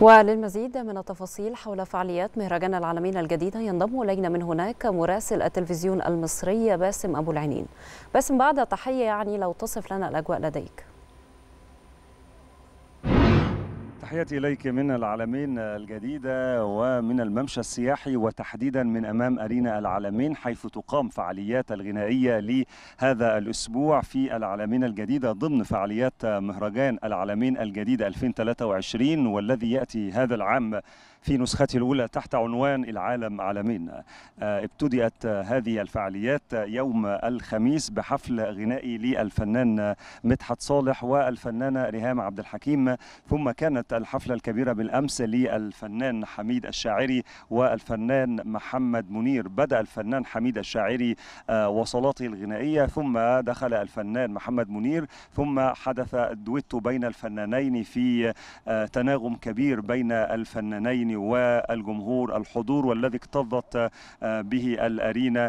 وللمزيد من التفاصيل حول فعاليات مهرجان العالمين الجديدة ينضم إلينا من هناك مراسل التلفزيون المصري باسم أبو العينين باسم بعد تحية يعني لو تصف لنا الأجواء لديك تحياتي إليك من العالمين الجديدة ومن الممشى السياحي وتحديدا من أمام أرينا العالمين حيث تقام فعاليات الغنائية لهذا الأسبوع في العالمين الجديدة ضمن فعاليات مهرجان العالمين الجديدة 2023 والذي يأتي هذا العام في نسخته الأولى تحت عنوان العالم عالمين آه، ابتدأت هذه الفعاليات يوم الخميس بحفل غنائي للفنان مدحت صالح والفنانة ريهام عبد الحكيم ثم كانت الحفلة الكبيرة بالأمس للفنان حميد الشاعري والفنان محمد منير بدأ الفنان حميد الشاعري آه، وصلاته الغنائية ثم دخل الفنان محمد منير ثم حدث الدويتو بين الفنانين في آه، تناغم كبير بين الفنانين والجمهور الحضور والذي اكتظت آه، به الأرينا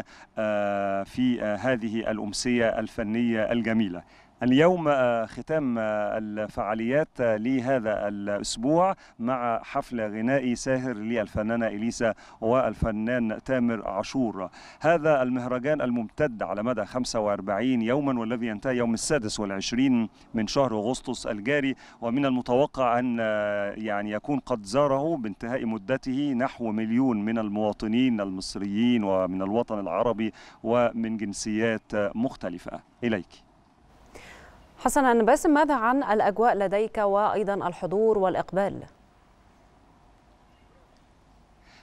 في هذه الأمسية الفنية الجميلة اليوم آه، ختام آه، الفعاليات آه، لهذا الأسبوع مع حفل غنائي ساهر للفنانة إليسا والفنان تامر عاشور هذا المهرجان الممتد على مدى 45 يوما والذي ينتهي يوم السادس والعشرين من شهر أغسطس الجاري ومن المتوقع أن يعني يكون قد زاره بانتهاء مدته نحو مليون من المواطنين المصريين ومن الوطن العربي ومن جنسيات مختلفة إليك حسنا باسم ماذا عن الأجواء لديك وأيضا الحضور والإقبال؟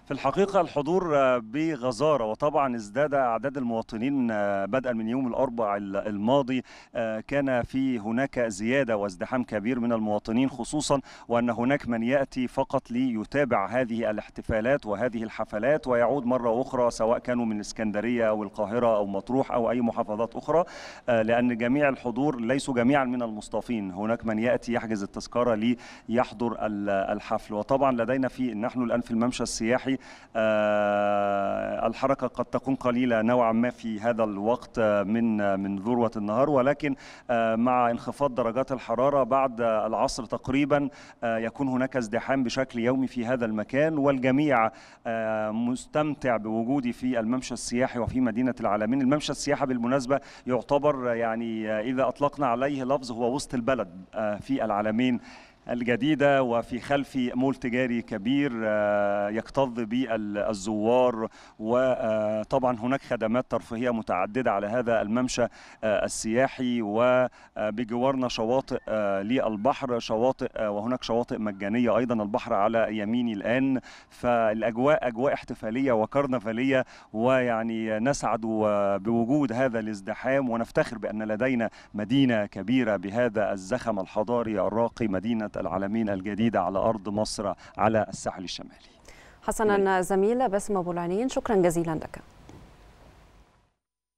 في الحقيقة الحضور آه، بغزارة وطبعا ازداد أعداد المواطنين آه، بدءا من يوم الأربع الماضي آه، كان في هناك زيادة وازدحام كبير من المواطنين خصوصا وأن هناك من يأتي فقط ليتابع هذه الاحتفالات وهذه الحفلات ويعود مرة أخرى سواء كانوا من الإسكندرية أو القاهرة أو مطروح أو أي محافظات أخرى لأن جميع الحضور ليسوا جميعا من المصطفين هناك من يأتي يحجز التذكرة ليحضر الحفل وطبعا لدينا في نحن الآن في الممشى السياحي آه، الحركة قد تكون قليلة نوعا ما في هذا الوقت آه، من آه، من ذروة النهار ولكن مع انخفاض درجات الحرارة بعد العصر تقريبا يكون هناك ازدحام بشكل يومي في هذا المكان والجميع مستمتع بوجودي في الممشى السياحي وفي مدينة العالمين الممشى السياحي بالمناسبة يعتبر يعني إذا أطلقنا عليه لفظ هو وسط البلد في العالمين الجديدة وفي خلف مول تجاري كبير آه، يكتظ به الزوار وطبعا هناك خدمات ترفيهية متعددة على هذا الممشى آه، السياحي وبجوارنا آه، شواطئ للبحر شواطئ وهناك شواطئ مجانية أيضا البحر على يميني الآن فالأجواء أجواء احتفالية وكرنفالية ويعني نسعد بوجود هذا الازدحام ونفتخر بأن لدينا مدينة كبيرة بهذا الزخم الحضاري الراقي مدينة العالمين الجديدة على أرض مصر على الساحل الشمالي حسنا زميلة بسمة أبو شكرا جزيلا لك